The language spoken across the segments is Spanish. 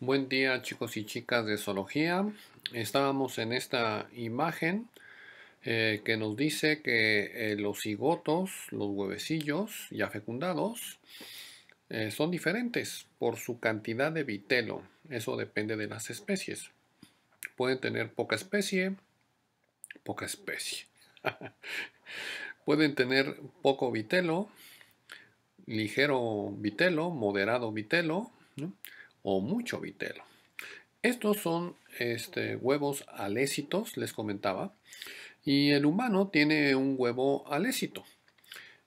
Buen día chicos y chicas de zoología. Estábamos en esta imagen eh, que nos dice que eh, los cigotos, los huevecillos ya fecundados, eh, son diferentes por su cantidad de vitelo. Eso depende de las especies. Pueden tener poca especie, poca especie. Pueden tener poco vitelo, ligero vitelo, moderado vitelo o mucho vitelo. Estos son este, huevos alécitos, les comentaba, y el humano tiene un huevo alécito.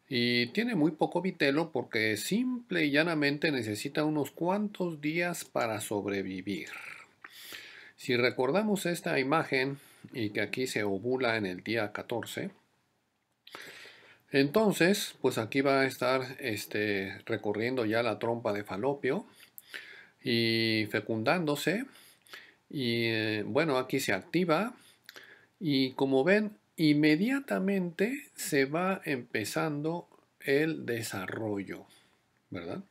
Y tiene muy poco vitelo porque simple y llanamente necesita unos cuantos días para sobrevivir. Si recordamos esta imagen y que aquí se ovula en el día 14, entonces, pues aquí va a estar este, recorriendo ya la trompa de falopio y fecundándose. Y eh, bueno, aquí se activa y como ven, inmediatamente se va empezando el desarrollo, ¿verdad?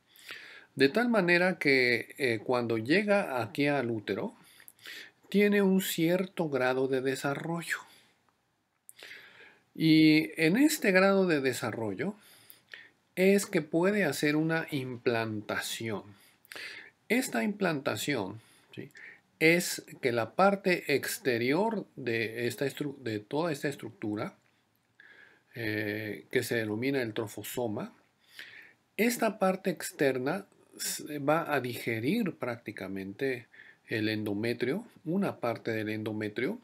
De tal manera que eh, cuando llega aquí al útero, tiene un cierto grado de desarrollo. Y en este grado de desarrollo es que puede hacer una implantación. Esta implantación es que la parte exterior de, esta de toda esta estructura, eh, que se denomina el trofosoma, esta parte externa va a digerir prácticamente el endometrio, una parte del endometrio,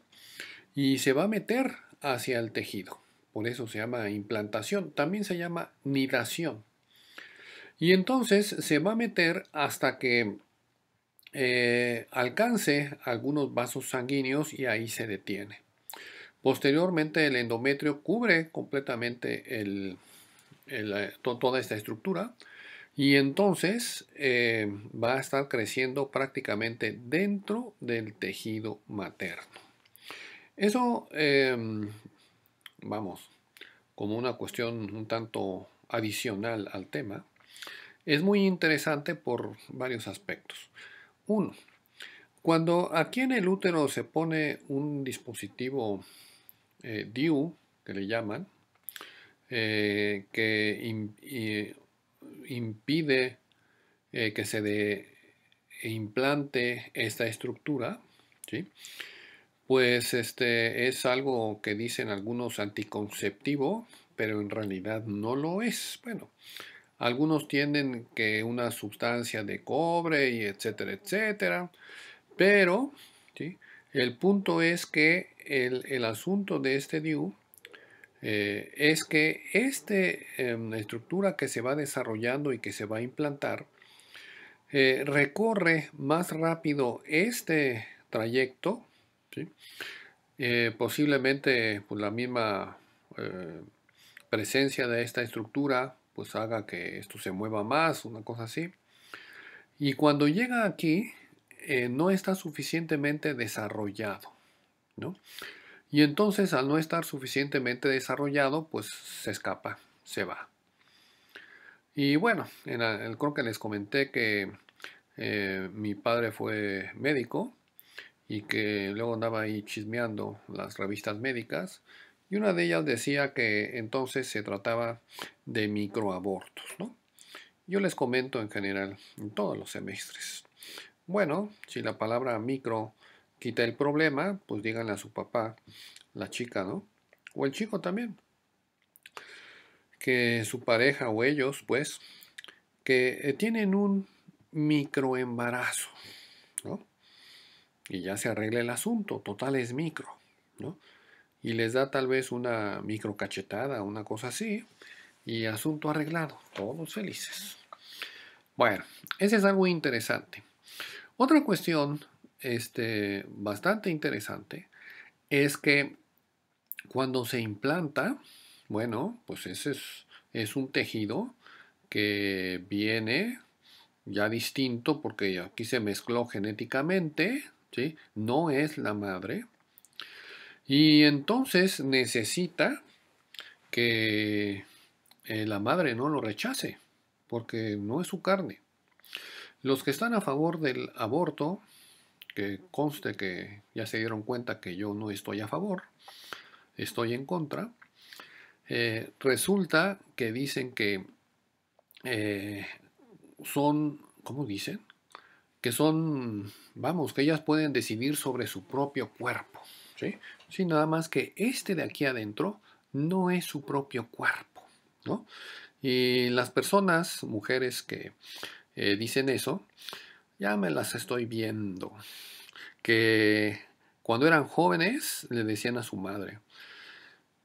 y se va a meter hacia el tejido. Por eso se llama implantación. También se llama nidación. Y entonces se va a meter hasta que eh, alcance algunos vasos sanguíneos y ahí se detiene. Posteriormente el endometrio cubre completamente eh, toda esta estructura y entonces eh, va a estar creciendo prácticamente dentro del tejido materno. Eso, em, vamos, como una cuestión un tanto adicional al tema, es muy interesante por varios aspectos. Uno, cuando aquí en el útero se pone un dispositivo eh, DIU, que le llaman, eh, que eh, impide que se e implante esta estructura, ¿sí? pues este es algo que dicen algunos anticonceptivo, pero en realidad no lo es. Bueno, algunos tienen que una sustancia de cobre y etcétera, etcétera. Pero el punto es que el, asunto de este DIU eh, es que esta em, estructura que se va desarrollando y que se va a implantar eh, recorre más rápido este trayecto, eh, posiblemente por pues, la misma presencia de esta estructura pues haga que esto se mueva más, una cosa así. Y cuando llega aquí, eh, no está suficientemente desarrollado, ¿no? Y entonces al no estar suficientemente desarrollado, pues se escapa, se va. Y bueno, el, creo que les comenté que eh, mi padre fue médico y que luego andaba ahí chismeando las revistas médicas y una de ellas decía que entonces se trataba de microabortos. ¿no? Yo les comento en general en todos los semestres. Bueno, si la palabra micro quita el problema, pues díganle a su papá, la chica, ¿no? O el chico también. Que su pareja o ellos, pues, que eh, tienen un microembarazo, ¿no? Y ya se arregla el asunto, total es micro, ¿no? y les da tal vez una micro cachetada, una cosa así, y asunto arreglado, todos felices. Bueno, ese es algo interesante. Otra cuestión este, bastante interesante es que cuando se implanta, bueno, pues ese es, un tejido que viene ya distinto porque aquí se mezcló genéticamente, ¿sí? No es la madre, y entonces necesita que eh, la madre no lo rechace, porque no es su carne. Los que están a favor del aborto, que conste que ya se dieron cuenta que yo no estoy a favor, estoy en contra, eh, resulta que dicen que eh, son, ¿cómo dicen? Que son, vamos, que ellas pueden decidir sobre su propio cuerpo. ¿sí? Sí, nada más que este de aquí adentro no es su propio cuerpo, ¿no? Y las personas, mujeres que eh, dicen eso, ya me las estoy viendo. Que cuando eran jóvenes le decían a su madre,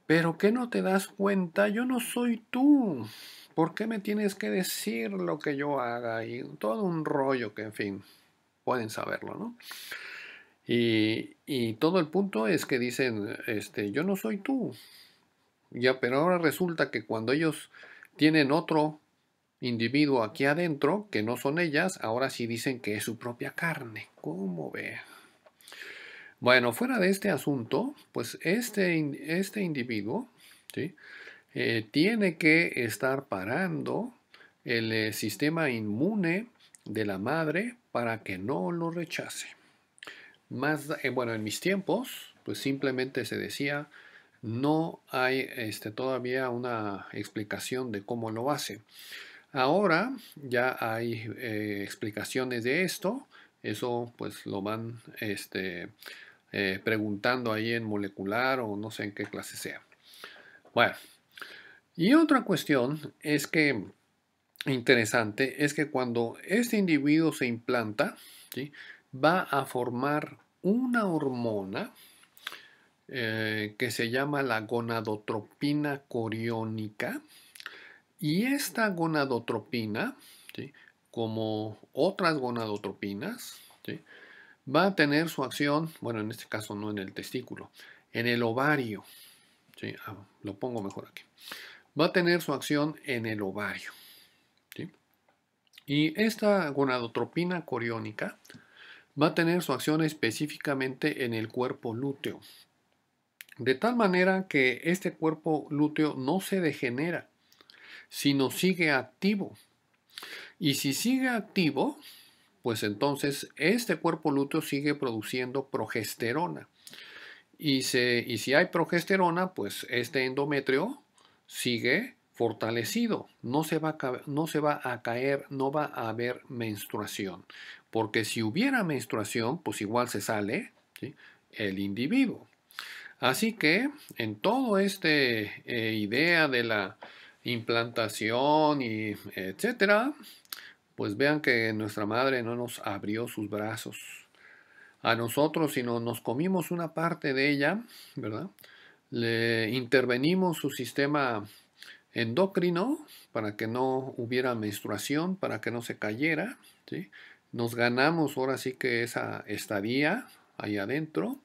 pero ¿qué no te das cuenta, yo no soy tú. ¿Por qué me tienes que decir lo que yo haga? Y todo un rollo que, en fin, pueden saberlo, ¿no? Y, todo el punto es que dicen, este, yo no soy tú. Ya, pero ahora resulta que cuando ellos tienen otro individuo aquí adentro, que no son ellas, ahora sí dicen que es su propia carne. ¿Cómo ve? Bueno, fuera de este asunto, pues este, este individuo eh, tiene que estar parando el eh, sistema inmune de la madre para que no lo rechace. Eh, bueno, en mis tiempos, pues simplemente se decía, no hay este, todavía una explicación de cómo lo hace. Ahora ya hay eh, explicaciones de esto, eso pues lo van este, eh, preguntando ahí en molecular o no sé en qué clase sea. Bueno, y otra cuestión es que, interesante, es que cuando este individuo se implanta, ¿sí? va a formar una hormona eh, que se llama la gonadotropina coriónica. Y esta gonadotropina, como otras gonadotropinas, va a tener su acción, bueno, en este caso no en el testículo, en el ovario. Ah, lo pongo mejor aquí. Va a tener su acción en el ovario. Y esta gonadotropina coriónica va a tener su acción específicamente en el cuerpo lúteo. De tal manera que este cuerpo lúteo no se degenera, sino sigue activo. Y si sigue activo, pues entonces este cuerpo lúteo sigue produciendo progesterona. Y, si hay progesterona, pues este endometrio sigue fortalecido, no se, va no se va a caer, no va a haber menstruación porque si hubiera menstruación, pues igual se sale el individuo. Así que en todo esta eh, idea de la implantación y etcétera, pues vean que nuestra madre no nos abrió sus brazos a nosotros, sino nos comimos una parte de ella, ¿verdad? Le intervenimos su sistema endocrino para que no hubiera menstruación, para que no se cayera, ¿sí? Nos ganamos ahora sí que esa estadía ahí adentro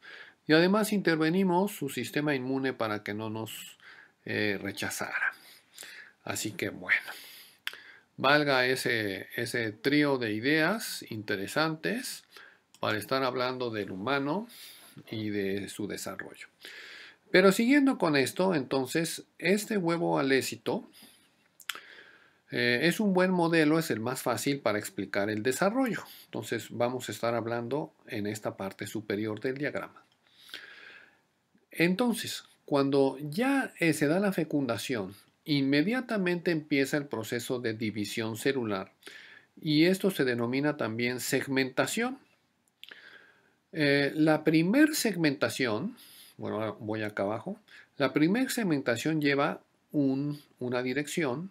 y además intervenimos su sistema inmune para que no nos eh, rechazara. Así que bueno, valga ese, ese trío de ideas interesantes para estar hablando del humano y de su desarrollo. Pero siguiendo con esto, entonces, este huevo al éxito, eh, es un buen modelo, es el más fácil para explicar el desarrollo. Entonces vamos a estar hablando en esta parte superior del diagrama. Entonces, cuando ya eh, se da la fecundación, inmediatamente empieza el proceso de división celular y esto se denomina también segmentación. Eh, la primer segmentación, bueno, voy acá abajo, la primer segmentación lleva una dirección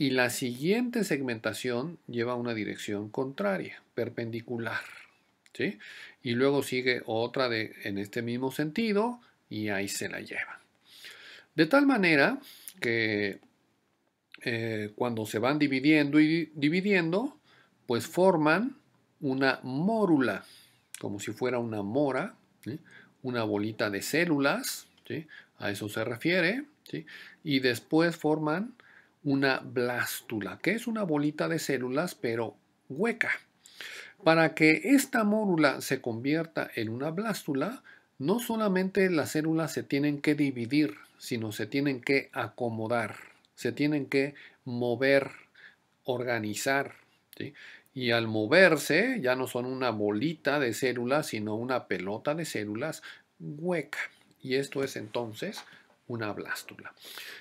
y la siguiente segmentación lleva una dirección contraria, perpendicular. ¿sí? Y luego sigue otra de, en este mismo sentido y ahí se la llevan. De tal manera que eh, cuando se van dividiendo y dividiendo, pues forman una mórula, como si fuera una mora, una bolita de células, ¿sí? a eso se refiere, y después forman una blástula, que es una bolita de células pero hueca. Para que esta mórula se convierta en una blástula, no solamente las células se tienen que dividir, sino se tienen que acomodar, se tienen que mover, organizar. Y al moverse ya no son una bolita de células, sino una pelota de células hueca. Y esto es entonces una blástula.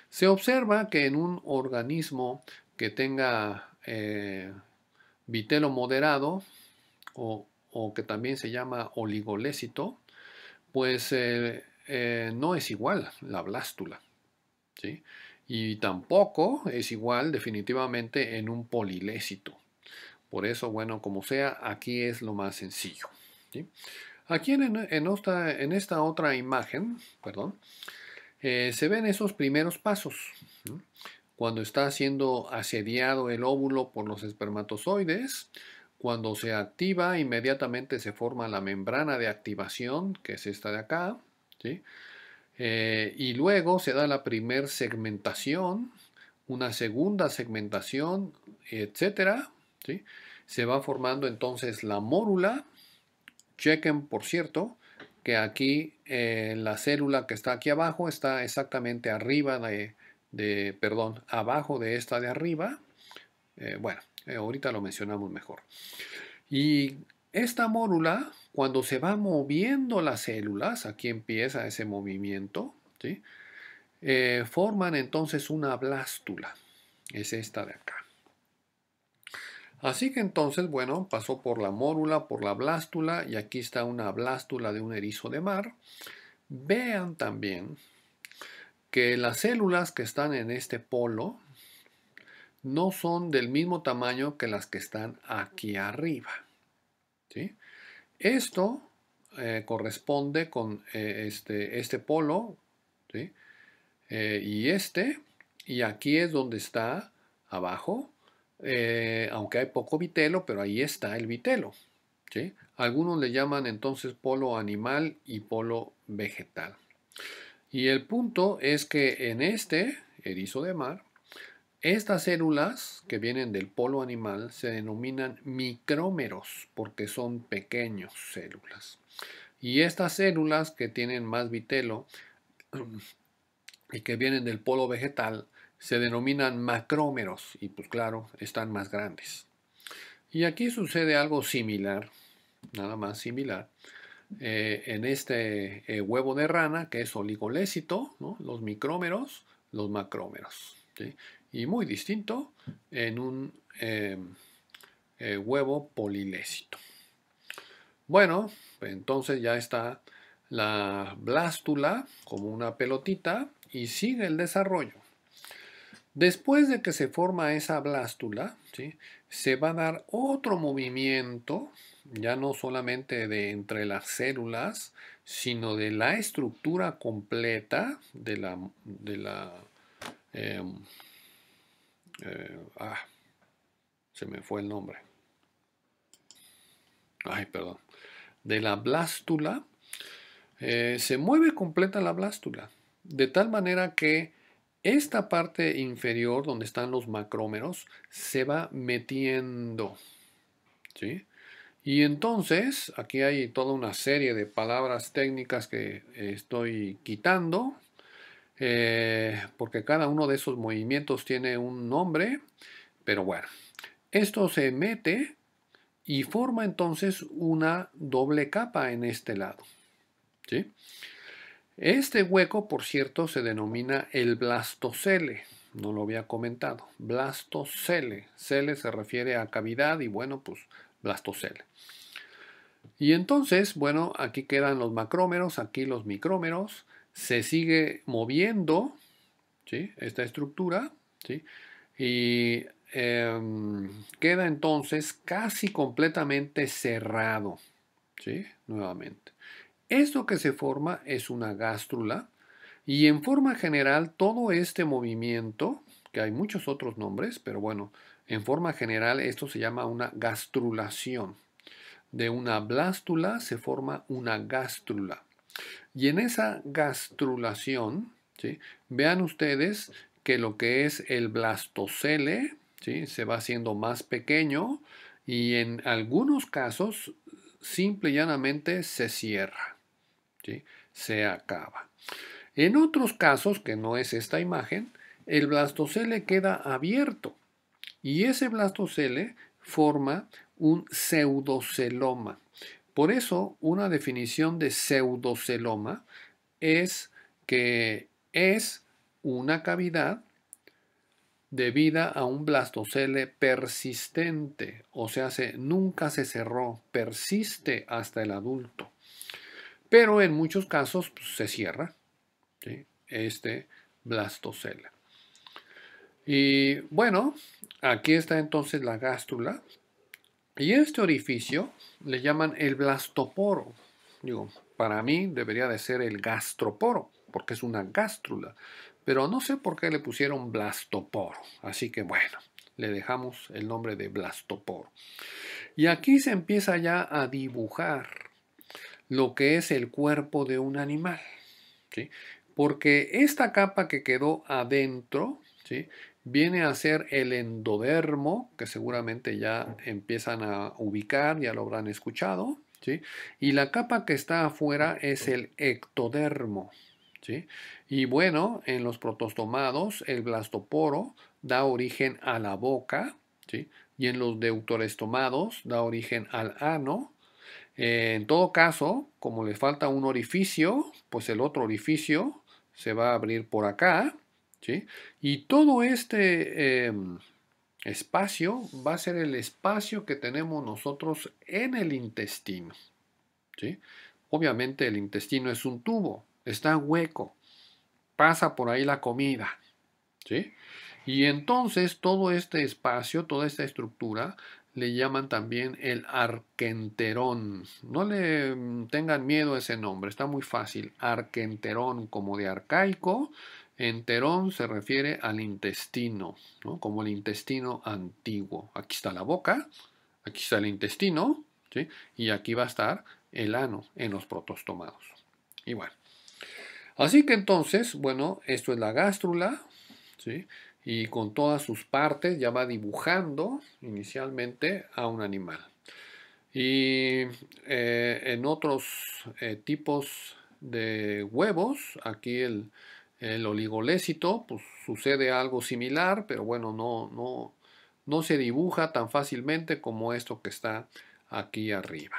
Se observa que en un organismo que tenga vitelo eh, moderado o, que también se llama oligolécito, pues eh, eh, no es igual la blástula. ¿sí? Y tampoco es igual definitivamente en un polilécito. Por eso, bueno, como sea, aquí es lo más sencillo. Aquí en esta otra imagen, perdón, eh, se ven esos primeros pasos. Cuando está siendo asediado el óvulo por los espermatozoides, cuando se activa, inmediatamente se forma la membrana de activación, que es esta de acá. Eh, y luego se da la primer segmentación, una segunda segmentación, etcétera. Se va formando entonces la mórula. Chequen, por cierto, que aquí eh, la célula que está aquí abajo está exactamente arriba de, perdón, abajo de esta de arriba. Eh, bueno, eh, ahorita lo mencionamos mejor. Y esta mórula, cuando se va moviendo las células, aquí empieza ese movimiento, forman entonces una blástula. Es esta de acá. Así que entonces, bueno, pasó por la mórula, por la blástula, y aquí está una blástula de un erizo de mar. Vean también que las células que están en este polo no son del mismo tamaño que las que están aquí arriba. Esto eh, corresponde con eh, este, este, polo eh, y este, y aquí es donde está abajo eh, aunque hay poco vitelo, pero ahí está el vitelo. Algunos le llaman entonces polo animal y polo vegetal. Y el punto es que en este erizo de mar, estas células que vienen del polo animal se denominan micrómeros porque son pequeños células. Y estas células que tienen más vitelo y que vienen del polo vegetal se denominan macrómeros y pues claro, están más grandes. Y aquí sucede algo similar, nada más similar, eh, en este eh, huevo de rana que es oligolécito, los micrómeros, los macrómeros. Y muy distinto en un em, eh, huevo polilécito. Bueno, pues, entonces ya está la blástula como una pelotita y sigue el desarrollo. Después de que se forma esa blástula, se va a dar otro movimiento, ya no solamente de entre las células, sino de la estructura completa de la, de la em, eh, ah, se me fue el nombre. Ay, perdón. De la blástula. Eh, se mueve completa la blástula. De tal manera que esta parte inferior donde están los macrómeros se va metiendo. ¿sí? Y entonces, aquí hay toda una serie de palabras técnicas que estoy quitando, eh, porque cada uno de esos movimientos tiene un nombre, pero bueno, esto se mete y forma entonces una doble capa en este lado. ¿sí? Este hueco, por cierto, se denomina el blastocele. No lo había comentado. Blastocele. Cele se refiere a cavidad y bueno, pues blastocele. Y entonces, bueno, aquí quedan los macrómeros, aquí los micrómeros. Se sigue moviendo esta estructura. Y em, queda entonces casi completamente cerrado. Nuevamente. Esto que se forma es una gástrula y en forma general todo este movimiento, que hay muchos otros nombres, pero bueno, en forma general esto se llama una gastrulación. De una blástula se forma una gástrula. Y en esa gastrulación, vean ustedes que lo que es el blastocele se va haciendo más pequeño y en algunos casos simple y llanamente se cierra se acaba. En otros casos, que no es esta imagen, el blastocele queda abierto y ese blastocele forma un pseudoceloma. Por eso, una definición de pseudoceloma es que es una cavidad debida a un blastocele persistente, o sea, nunca se cerró, persiste hasta el adulto pero en muchos casos pues, se cierra este blastocela. Y bueno, aquí está entonces la gástula. Y este orificio le llaman el blastoporo. Digo, para mí debería de ser el gastroporo, porque es una gástrula. Pero no sé por qué le pusieron blastoporo. Así que bueno, le dejamos el nombre de blastoporo. Y aquí se empieza ya a dibujar lo que es el cuerpo de un animal. Porque esta capa que quedó adentro viene a ser el endodermo, que seguramente ya empiezan a ubicar, ya lo habrán escuchado. Y la capa que está afuera es el ectodermo. Y bueno, en los protostomados, el blastoporo da origen a la boca. Y en los deutorestomados da origen al ano eh, en todo caso, como le falta un orificio, pues el otro orificio se va a abrir por acá, ¿sí? Y todo este em, espacio va a ser el espacio que tenemos nosotros en el intestino, ¿sí? Obviamente el intestino es un tubo, está hueco, pasa por ahí la comida, ¿sí? Y entonces todo este espacio, toda esta estructura le llaman también el arquenterón. No le mm, tengan miedo a ese nombre, está muy fácil. Arquenterón como de arcaico, enterón se refiere al intestino, ¿no? como el intestino antiguo. Aquí está la boca, aquí está el intestino, y aquí va a estar el ano en los protostomados. Igual. Así que entonces, bueno, esto es la gástrula, ¿sí? y con todas sus partes ya va dibujando inicialmente a un animal. Y eh, en otros eh, tipos de huevos, aquí el, oligolécito, pues sucede algo similar, pero bueno, no, no, no se dibuja tan fácilmente como esto que está aquí arriba.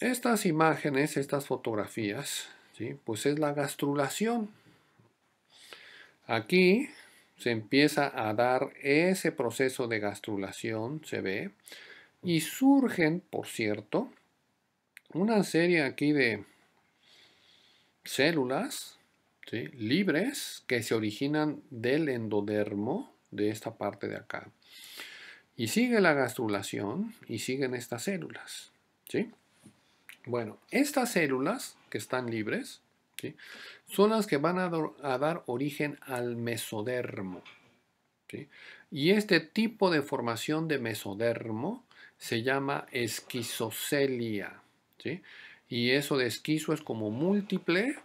Estas imágenes, estas fotografías, ¿sí? pues es la gastrulación Aquí se empieza a dar ese proceso de gastrulación, se ve, y surgen, por cierto, una serie aquí de células libres que se originan del endodermo de esta parte de acá. Y sigue la gastrulación y siguen estas células. Bueno, estas células que están libres son las que van a, dar origen al mesodermo. Y este tipo de formación de mesodermo se llama esquizocelia. Y eso de esquizo es como múltiple,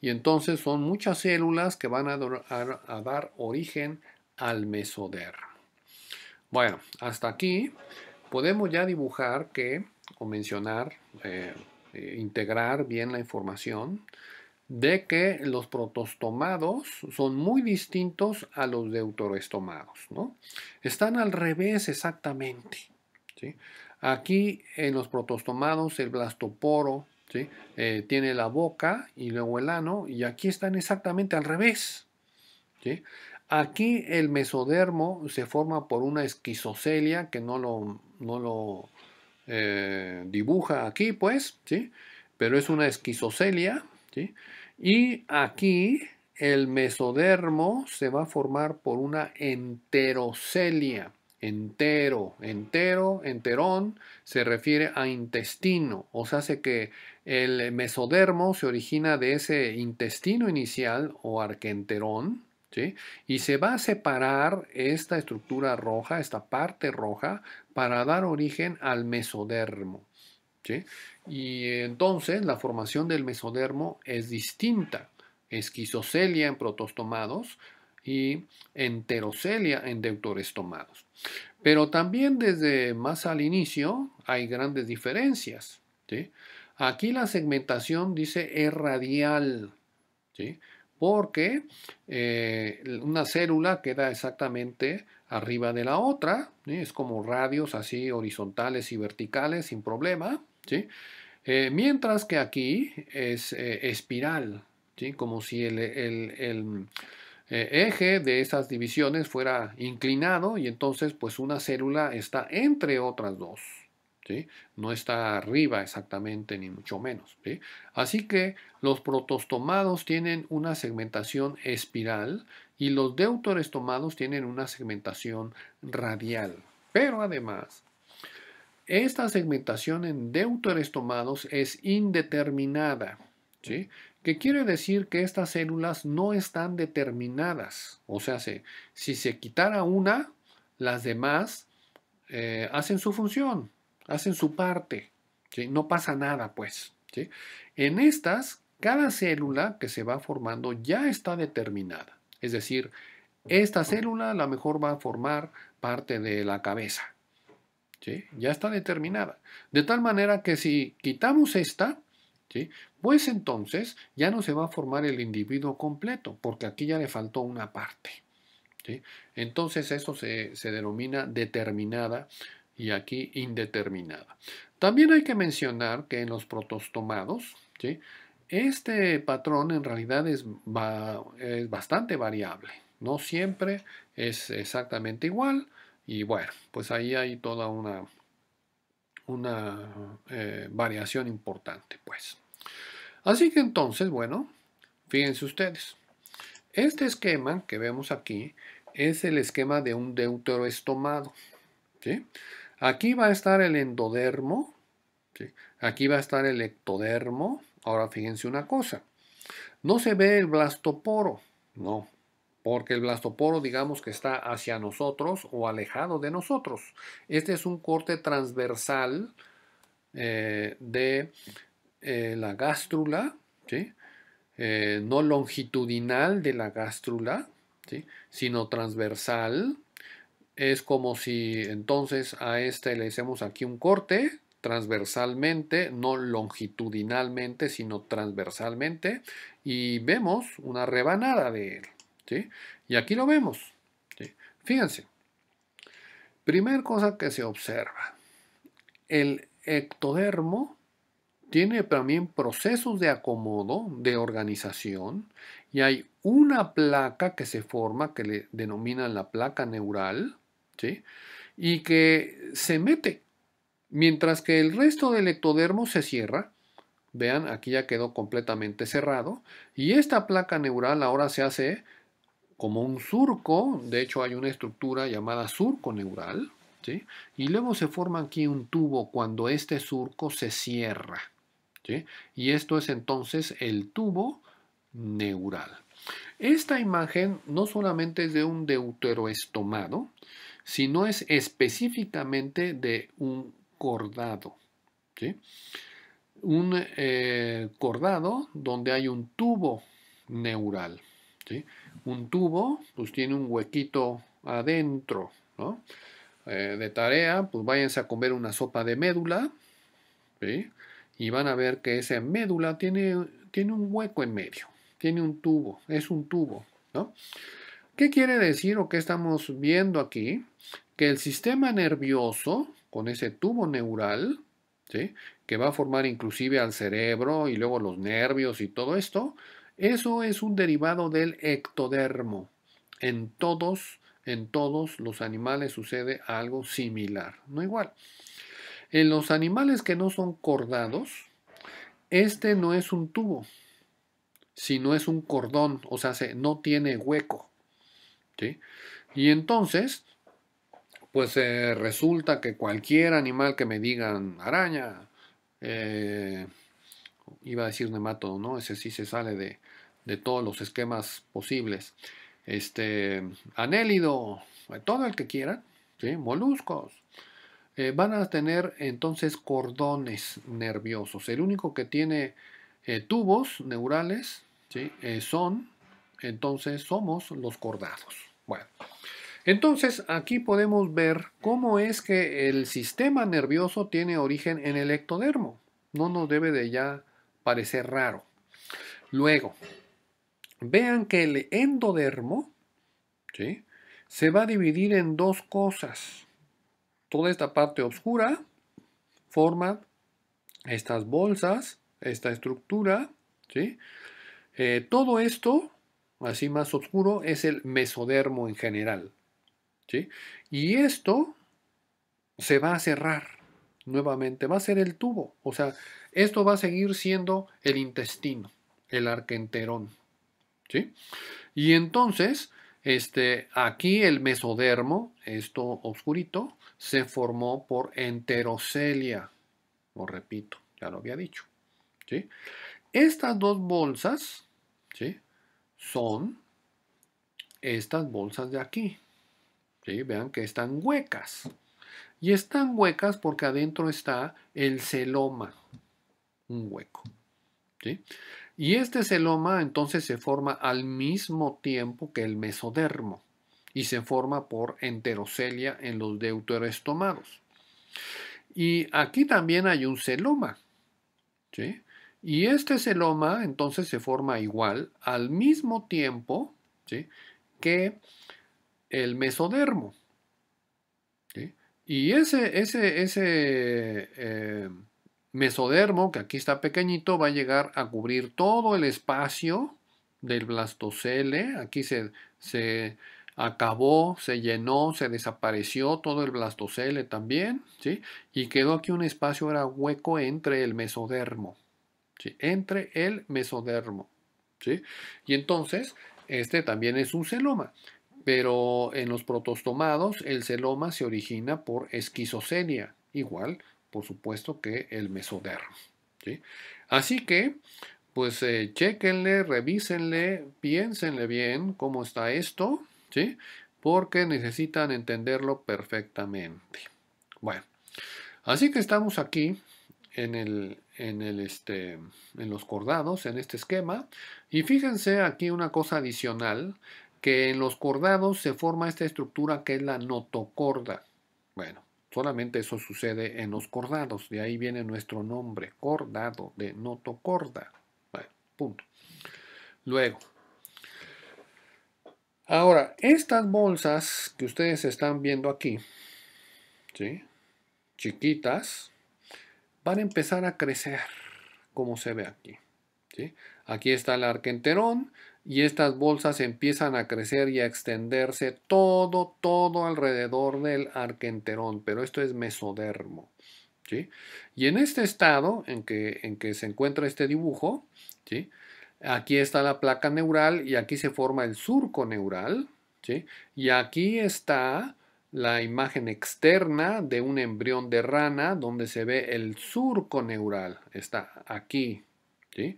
y entonces son muchas células que van a, dar origen al mesodermo. Bueno, hasta aquí podemos ya dibujar que, o mencionar, eh, eh, integrar bien la información de que los protostomados son muy distintos a los deuteroestomados. ¿no? Están al revés exactamente. ¿sí? Aquí en los protostomados el blastoporo ¿sí? Eh, tiene la boca y luego el ano y aquí están exactamente al revés. ¿sí? Aquí el mesodermo se forma por una esquizocelia que no lo, no lo eh, dibuja aquí, pues, ¿sí? Pero es una esquizocelia, Y aquí el mesodermo se va a formar por una enterocelia. Entero, entero, enterón, se refiere a intestino. O sea, hace que el mesodermo se origina de ese intestino inicial o arquenterón, y se va a separar esta estructura roja, esta parte roja, para dar origen al mesodermo. Y entonces la formación del mesodermo es distinta. Esquizocelia en protostomados y enterocelia en deutorestomados. Pero también desde más al inicio hay grandes diferencias. Aquí la segmentación dice es radial porque eh, una célula queda exactamente arriba de la otra, es como radios así horizontales y verticales sin problema, eh, mientras que aquí es eh, espiral, como si el, el eje de esas divisiones fuera inclinado y entonces pues una célula está entre otras dos. No está arriba exactamente, ni mucho menos. Así que los protostomados tienen una segmentación espiral y los deuterestomados tienen una segmentación radial. Pero además, esta segmentación en deuterestomados es indeterminada. ¿Qué que quiere decir que estas células no están determinadas. O sea, si se quitara una, las demás eh, hacen su función hacen su parte, no pasa nada pues. ¿sí? En estas, cada célula que se va formando ya está determinada, es decir, esta célula a lo mejor va a formar parte de la cabeza, ¿sí? ya está determinada. De tal manera que si quitamos esta, ¿Sí? Pues entonces ya no se va a formar el individuo completo, porque aquí ya le faltó una parte. Entonces esto se, se, denomina determinada y aquí indeterminada. También hay que mencionar que en los protostomados, ¿sí? este patrón en realidad es, es bastante variable. No siempre es exactamente igual. Y bueno, pues ahí hay toda una, una eh, variación importante, pues. Así que entonces, bueno, fíjense ustedes. Este esquema que vemos aquí es el esquema de un deuteroestomado. ¿sí? Aquí va a estar el endodermo, aquí va a estar el ectodermo. Ahora fíjense una cosa, no se ve el blastoporo, no, porque el blastoporo digamos que está hacia nosotros o alejado de nosotros. Este es un corte transversal eh, de eh, la gástrula, eh, no longitudinal de la gástrula, sino transversal es como si entonces a este le hacemos aquí un corte transversalmente, no longitudinalmente, sino transversalmente, y vemos una rebanada de él. Y aquí lo vemos. Fíjense, primer cosa que se observa, el ectodermo tiene también procesos de acomodo, de organización, y hay una placa que se forma que le denominan la placa neural, y que se mete. Mientras que el resto del ectodermo se cierra, vean, aquí ya quedó completamente cerrado, y esta placa neural ahora se hace como un surco, de hecho hay una estructura llamada surco neural, y luego se forma aquí un tubo cuando este surco se cierra. Y esto es entonces el tubo neural. Esta imagen no solamente es de un deuteroestomado, si no es específicamente de un cordado. Un eh, cordado donde hay un tubo neural. Un tubo pues tiene un huequito adentro. ¿no? Eh, de tarea, pues váyanse a comer una sopa de médula. Y van a ver que esa médula tiene, tiene un hueco en medio. Tiene un tubo. Es un tubo. ¿no? ¿Qué quiere decir o qué estamos viendo aquí? Que el sistema nervioso, con ese tubo neural, que va a formar inclusive al cerebro y luego los nervios y todo esto, eso es un derivado del ectodermo. En todos, en todos los animales sucede algo similar, no igual. En los animales que no son cordados, este no es un tubo, sino es un cordón, o sea, no tiene hueco. Y entonces, pues eh, resulta que cualquier animal que me digan araña, eh, iba a decir nematodo, ¿no? Ese sí se sale de, todos los esquemas posibles. Este, anélido, todo el que quieran, moluscos. Eh, van a tener entonces cordones nerviosos. El único que tiene tubos neurales son entonces somos los cordados. Bueno, entonces aquí podemos ver cómo es que el sistema nervioso tiene origen en el ectodermo. No nos debe de ya parecer raro. Luego, vean que el endodermo ¿sí? se va a dividir en dos cosas. Toda esta parte oscura forma estas bolsas, esta estructura. ¿sí? Eh, todo esto así más oscuro, es el mesodermo en general. ¿sí? Y esto se va a cerrar nuevamente, va a ser el tubo. O sea, esto va a seguir siendo el intestino, el arquenterón. ¿sí? Y entonces, este, aquí el mesodermo, esto oscurito, se formó por enterocelia. Lo repito, ya lo había dicho. ¿sí? Estas dos bolsas, ¿sí? son estas bolsas de aquí. Vean que están huecas. Y están huecas porque adentro está el celoma, un hueco. Y este celoma entonces se forma al mismo tiempo que el mesodermo y se forma por enterocelia en los deuterostomados. Y aquí también hay un celoma. ¿sí? Y este celoma entonces se forma igual al mismo tiempo que el mesodermo. Y ese, eh, mesodermo, que aquí está pequeñito, va a llegar a cubrir todo el espacio del blastocele. Aquí se, se acabó, se llenó, se desapareció todo el blastocele también, ¿sí? Y quedó aquí un espacio, era hueco entre el mesodermo, entre el mesodermo. Y entonces, este también es un celoma, pero en los protostomados el celoma se origina por esquizocenia, igual, por supuesto, que el mesodermo. Así que, pues eh, chequenle, revísenle, piénsenle bien cómo está esto, ¿sí? porque necesitan entenderlo perfectamente. Bueno, así que estamos aquí en el en, el este, en los cordados, en este esquema. Y fíjense aquí una cosa adicional, que en los cordados se forma esta estructura que es la notocorda. Bueno, solamente eso sucede en los cordados, de ahí viene nuestro nombre, cordado, de notocorda. Bueno, punto. Luego, ahora, estas bolsas que ustedes están viendo aquí, ¿sí? chiquitas, van a empezar a crecer, como se ve aquí. ¿sí? Aquí está el arquenterón y estas bolsas empiezan a crecer y a extenderse todo, todo alrededor del arquenterón, pero esto es mesodermo. Y en este estado en que, en que se encuentra este dibujo, ¿sí? aquí está la placa neural y aquí se forma el surco neural, y aquí está la imagen externa de un embrión de rana donde se ve el surco neural. Está aquí, ¿sí?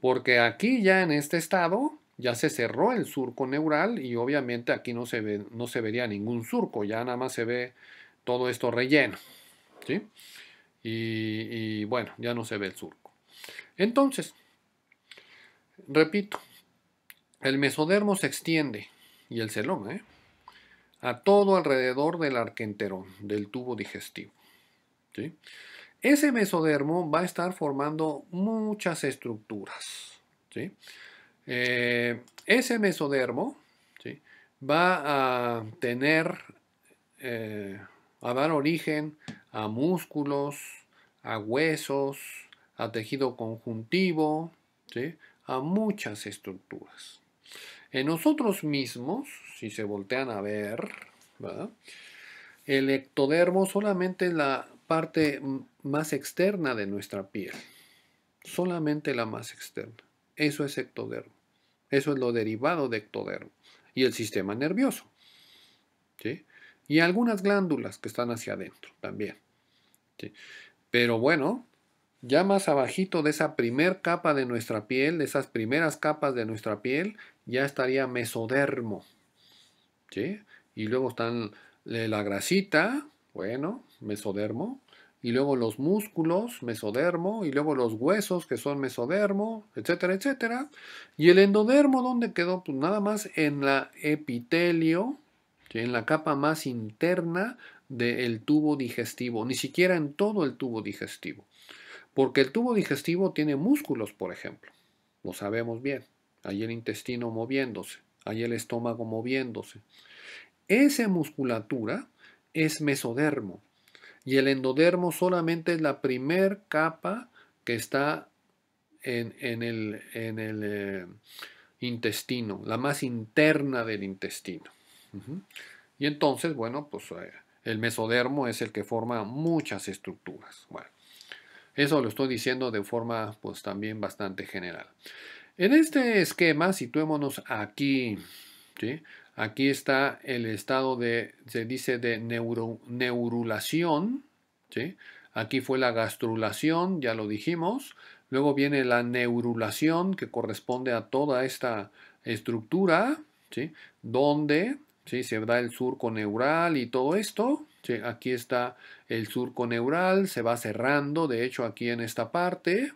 Porque aquí ya en este estado ya se cerró el surco neural y obviamente aquí no se, ve, no se vería ningún surco, ya nada más se ve todo esto relleno, ¿sí? Y, bueno, ya no se ve el surco. Entonces, repito, el mesodermo se extiende y el celoma, ¿eh? a todo alrededor del arquenterón, del tubo digestivo. Ese mesodermo va a estar formando muchas estructuras. Eh, ese mesodermo va a tener, eh, a dar origen a músculos, a huesos, a tejido conjuntivo, a muchas estructuras. En nosotros mismos, si se voltean a ver, el ectodermo solamente es la parte más externa de nuestra piel. Solamente la más externa. Eso es ectodermo. Eso es lo derivado de ectodermo. Y el sistema nervioso. Y algunas glándulas que están hacia adentro también. Pero bueno, ya más abajito de esa primer capa de nuestra piel, de esas primeras capas de nuestra piel, ya estaría mesodermo. Y luego están eh, la grasita, bueno, mesodermo. Y luego los músculos, mesodermo. Y luego los huesos, que son mesodermo, etcétera, etcétera. Y el endodermo, ¿dónde quedó? Pues nada más en la epitelio, en la capa más interna del tubo digestivo. Ni siquiera en todo el tubo digestivo. Porque el tubo digestivo tiene músculos, por ejemplo. Lo sabemos bien. Ahí el intestino moviéndose, ahí el estómago moviéndose. Esa musculatura es mesodermo y el endodermo solamente es la primer capa que está en, el, en el eh, intestino, la más interna del intestino. Y entonces, bueno, pues eh, el mesodermo es el que forma muchas estructuras. Bueno, eso lo estoy diciendo de forma pues también bastante general. En este esquema, situémonos aquí. Aquí está el estado de, se dice, de neurulación. Aquí fue la gastrulación, ya lo dijimos. Luego viene la neurulación, que corresponde a toda esta estructura, donde se da el surco neural y todo esto. Aquí está el surco neural, se va cerrando, de hecho, aquí en esta parte.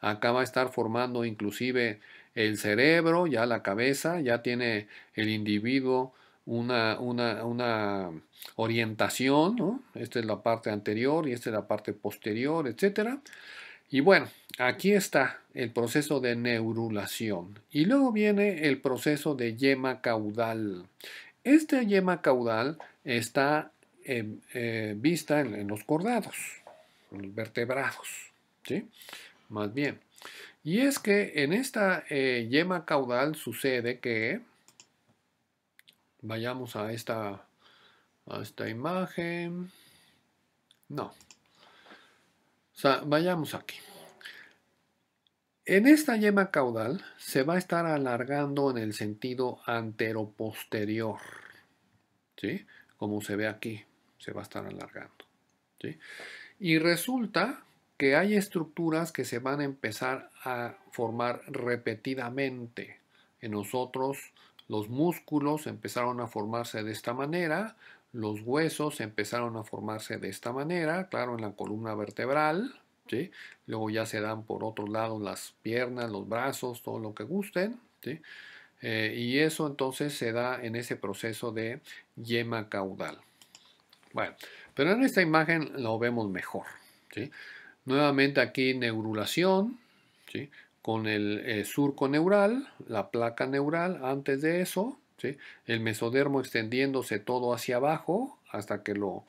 Acá va a estar formando inclusive el cerebro, ya la cabeza, ya tiene el individuo una, orientación, Esta es la parte anterior y esta es la parte posterior, etc. Y bueno, aquí está el proceso de neurulación. Y luego viene el proceso de yema caudal. Este yema caudal está eh, eh, vista en, en, los cordados, en los vertebrados. ¿sí? más bien. Y es que en esta eh, yema caudal sucede que, vayamos a esta, a esta imagen, no, o sea, vayamos aquí. En esta yema caudal se va a estar alargando en el sentido anteroposterior, ¿sí? Como se ve aquí, se va a estar alargando, ¿sí? Y resulta que hay estructuras que se van a empezar a formar repetidamente. En nosotros los músculos empezaron a formarse de esta manera, los huesos empezaron a formarse de esta manera, claro, en la columna vertebral, luego ya se dan por otro lado las piernas, los brazos, todo lo que gusten, eh, y eso entonces se da en ese proceso de yema caudal. Bueno, pero en esta imagen lo vemos mejor. ¿sí? Nuevamente aquí neurulación, con el eh, surco neural, la placa neural antes de eso, el mesodermo extendiéndose todo hacia abajo hasta que lo,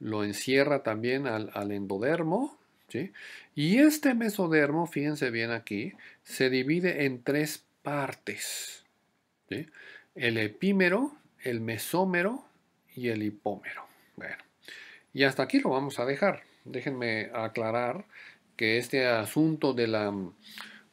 lo encierra también al, endodermo. Y este mesodermo, fíjense bien aquí, se divide en tres partes. El epímero, el mesómero y el hipómero. y hasta aquí lo vamos a dejar déjenme aclarar que este asunto de la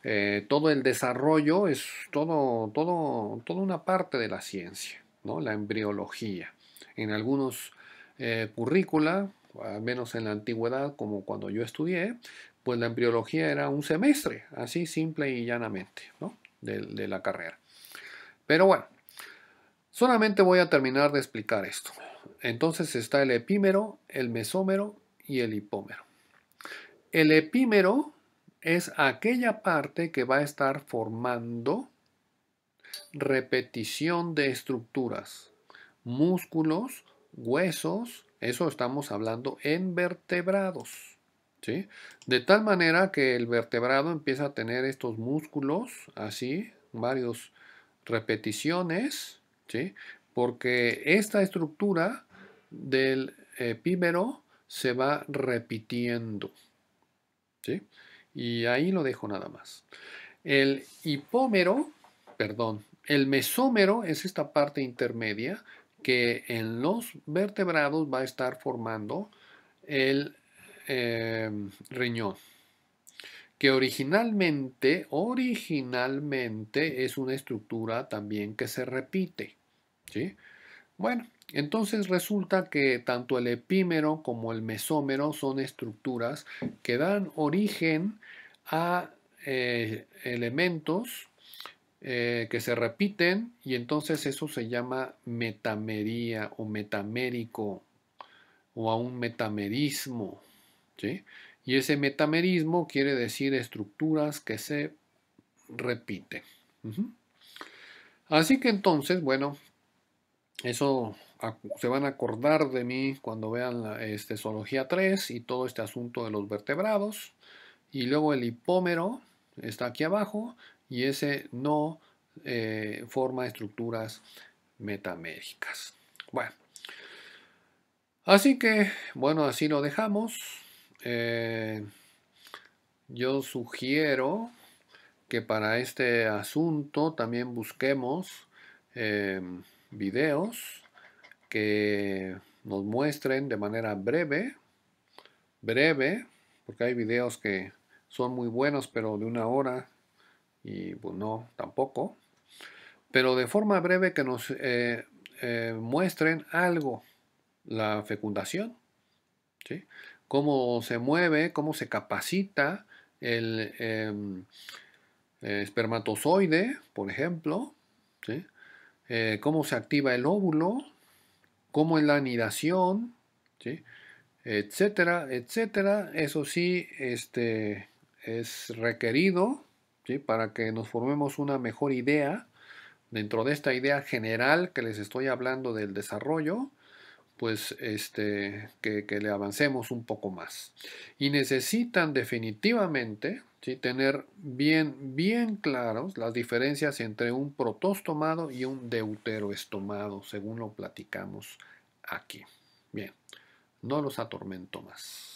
eh, todo el desarrollo es todo, todo, toda una parte de la ciencia, ¿no? la embriología. En algunos eh, currícula, al menos en la antigüedad, como cuando yo estudié, pues la embriología era un semestre, así simple y llanamente, ¿no? de la carrera. Pero bueno, solamente voy a terminar de explicar esto. Entonces está el epímero, el mesómero y el hipómero. El epímero es aquella parte que va a estar formando repetición de estructuras, músculos, huesos, eso estamos hablando en vertebrados. ¿sí? De tal manera que el vertebrado empieza a tener estos músculos, así, varios repeticiones, ¿sí? porque esta estructura del epímero se va repitiendo. ¿sí? Y ahí lo dejo nada más. El hipómero, perdón, el mesómero es esta parte intermedia que en los vertebrados va a estar formando el eh, riñón, que originalmente, originalmente es una estructura también que se repite. ¿sí? Bueno, entonces resulta que tanto el epímero como el mesómero son estructuras que dan origen a eh, elementos eh, que se repiten y entonces eso se llama metamería o metamérico o a un metamerismo. ¿sí? Y ese metamerismo quiere decir estructuras que se repiten. Así que entonces, bueno, eso se van a acordar de mí cuando vean la, este, zoología 3 y todo este asunto de los vertebrados. Y luego el hipómero está aquí abajo y ese no eh, forma estructuras metaméricas. Bueno, así que, bueno, así lo dejamos. Eh, yo sugiero que para este asunto también busquemos... Eh, videos que nos muestren de manera breve, breve, porque hay videos que son muy buenos, pero de una hora, y pues no, tampoco, pero de forma breve que nos eh, eh, muestren algo, la fecundación, ¿sí? cómo se mueve, cómo se capacita el em, eh, espermatozoide, por ejemplo, ¿sí? Eh, cómo se activa el óvulo, cómo es la anidación, etcétera, etcétera. Eso sí, este es requerido para que nos formemos una mejor idea. Dentro de esta idea general que les estoy hablando del desarrollo, pues este, que le avancemos un poco más. Y necesitan definitivamente tener bien, bien claros las diferencias entre un protostomado y un deuteroestomado, según lo platicamos aquí. Bien, no los atormento más.